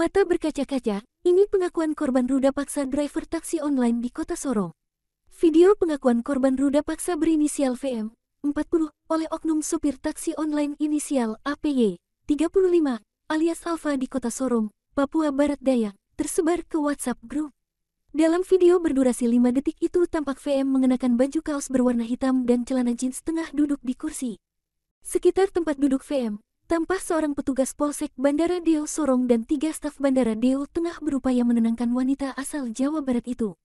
Mata berkaca-kaca, ini pengakuan korban ruda paksa driver taksi online di kota Sorong. Video pengakuan korban ruda paksa berinisial VM, 40, oleh oknum supir taksi online inisial APY, 35, alias Alfa di kota Sorong, Papua Barat Daya, tersebar ke WhatsApp group. Dalam video berdurasi 5 detik itu tampak VM mengenakan baju kaos berwarna hitam dan celana jeans tengah duduk di kursi. Sekitar tempat duduk VM, Tampak seorang petugas Polsek Bandara Deo Sorong dan tiga staf Bandara Deo tengah berupaya menenangkan wanita asal Jawa Barat itu.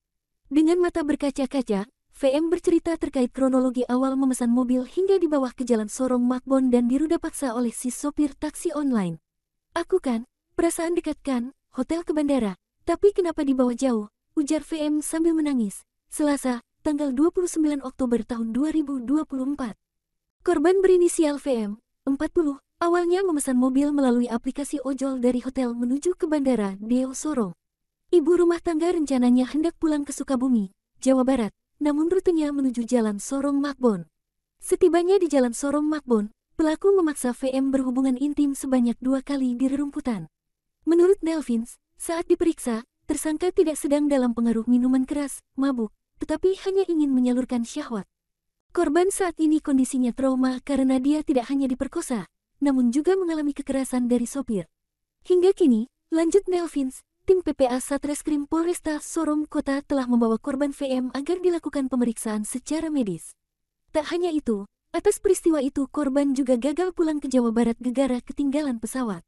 Dengan mata berkaca-kaca, VM bercerita terkait kronologi awal memesan mobil hingga dibawa ke jalan Sorong Makbon dan diruda paksa oleh si sopir taksi online. Aku kan, perasaan dekat kan, hotel ke bandara, tapi kenapa dibawa jauh, ujar VM sambil menangis. Selasa, tanggal 29 Oktober tahun 2024. Korban berinisial VM, 40, Awalnya memesan mobil melalui aplikasi ojol dari hotel menuju ke Bandara Deo Sorong. Ibu rumah tangga rencananya hendak pulang ke Sukabumi, Jawa Barat, namun rutenya menuju Jalan Sorong Makbon. Setibanya di Jalan Sorong Makbon, pelaku memaksa VM berhubungan intim sebanyak dua kali di rerumputan. Menurut Delvins, saat diperiksa, tersangka tidak sedang dalam pengaruh minuman keras, mabuk, tetapi hanya ingin menyalurkan syahwat. Korban saat ini kondisinya trauma karena dia tidak hanya diperkosa, namun juga mengalami kekerasan dari sopir. Hingga kini, lanjut Nelvins, tim PPA Satreskrim Polresta Sorong Kota telah membawa korban VM agar dilakukan pemeriksaan secara medis. Tak hanya itu, atas peristiwa itu korban juga gagal pulang ke Jawa Barat gegara ketinggalan pesawat.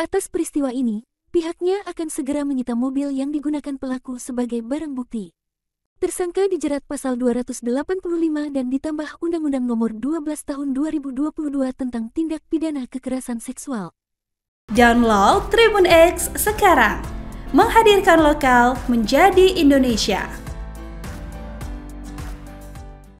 Atas peristiwa ini, pihaknya akan segera menyita mobil yang digunakan pelaku sebagai barang bukti tersangka dijerat pasal 285 dan ditambah Undang-Undang Nomor 12 Tahun 2022 tentang tindak pidana kekerasan seksual. Download Tribun X sekarang. Menghadirkan lokal menjadi Indonesia.